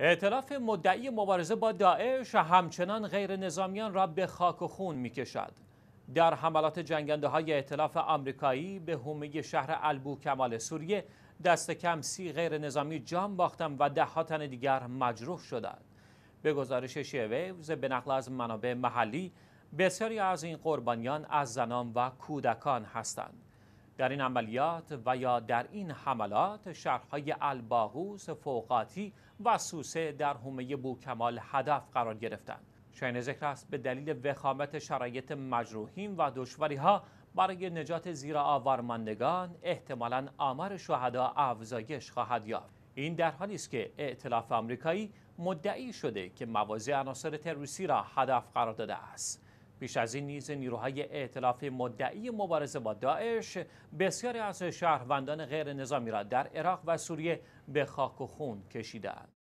اعتلاف مدعی مبارزه با داعش همچنان غیر نظامیان را به خاک و خون می کشد. در حملات جنگنده های اعتلاف آمریکایی به حومه شهر البو کمال سوریه دست کم سی غیر نظامی جان باختند و ده تن دیگر مجروح شدند. به گزارش شیویوز به نقل از منابع محلی بسیاری از این قربانیان از زنان و کودکان هستند. در این عملیات و یا در این حملات شهرهای الباغوس، فوقاتی و سوسه در حومه بوکمال هدف قرار گرفتند. شاین ذکر است به دلیل وخامت شرایط مجروحین و دشواری ها برای نجات زیر آوارماندگان احتمالا آمار شهدا افزایش خواهد یافت. این در حالی است که ائتلاف آمریکایی مدعی شده که موازی عناصر تروریستی را هدف قرار داده است. پیش از این نیز نیروهای ائتلاف مدعی مبارزه با داعش بسیاری از شهروندان غیر نظامی را در عراق و سوریه به خاک و خون کشیدند.